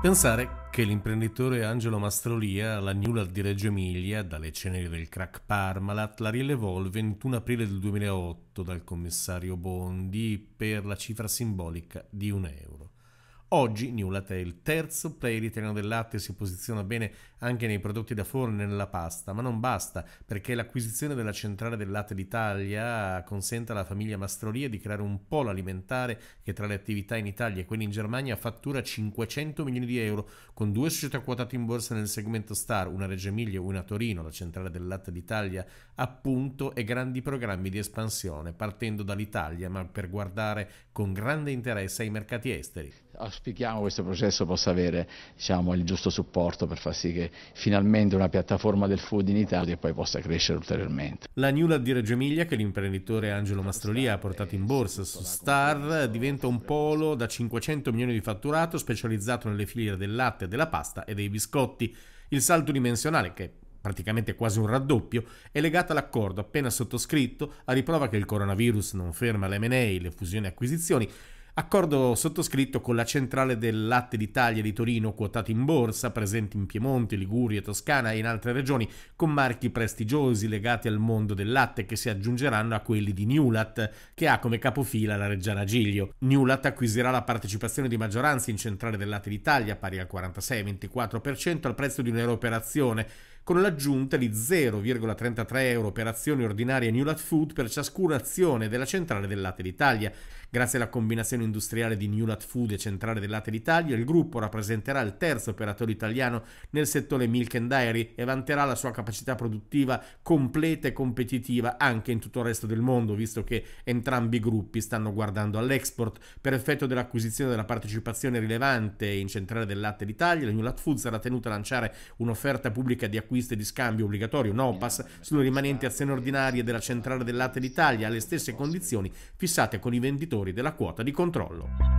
Pensare che l'imprenditore Angelo Mastrolia, la Gnula di Reggio Emilia, dalle ceneri del crack Parmalat, la rilevò il 21 aprile del 2008 dal commissario Bondi per la cifra simbolica di un euro. Oggi New Latte è il terzo player italiano del latte e si posiziona bene anche nei prodotti da forno e nella pasta, ma non basta perché l'acquisizione della centrale del latte d'Italia consente alla famiglia Mastrolia di creare un polo alimentare che tra le attività in Italia e quelle in Germania fattura 500 milioni di euro con due società quotate in borsa nel segmento Star, una Reggio Emilia e una Torino, la centrale del latte d'Italia appunto e grandi programmi di espansione partendo dall'Italia ma per guardare con grande interesse ai mercati esteri. Auspichiamo che questo processo possa avere diciamo, il giusto supporto per far sì che finalmente una piattaforma del food in Italia poi possa crescere ulteriormente. La New Lab di Reggio Emilia che l'imprenditore Angelo Mastrolia ha portato in borsa su Star diventa un polo da 500 milioni di fatturato specializzato nelle filiere del latte, della pasta e dei biscotti. Il salto dimensionale che praticamente quasi un raddoppio, è legata all'accordo appena sottoscritto, a riprova che il coronavirus non ferma l'MA, le fusioni e acquisizioni, Accordo sottoscritto con la centrale del latte d'Italia di Torino, quotata in borsa, presente in Piemonte, Liguria, Toscana e in altre regioni, con marchi prestigiosi legati al mondo del latte che si aggiungeranno a quelli di Newlat, che ha come capofila la Reggiana Giglio. Newlat acquisirà la partecipazione di maggioranza in centrale del latte d'Italia, pari al 46-24% al prezzo di un'era operazione con l'aggiunta di 0,33 euro per azioni ordinarie New Lat Food per ciascuna azione della centrale del latte d'Italia. Grazie alla combinazione industriale di New Lat Food e centrale del latte d'Italia, il gruppo rappresenterà il terzo operatore italiano nel settore milk and dairy e vanterà la sua capacità produttiva completa e competitiva anche in tutto il resto del mondo, visto che entrambi i gruppi stanno guardando all'export. Per effetto dell'acquisizione della partecipazione rilevante in centrale del latte d'Italia, la Lat Food sarà tenuta a lanciare un'offerta pubblica di acquisto provviste di scambio obbligatorio NOPAS sulle rimanenti azioni ordinarie della Centrale del Latte d'Italia alle stesse condizioni fissate con i venditori della quota di controllo.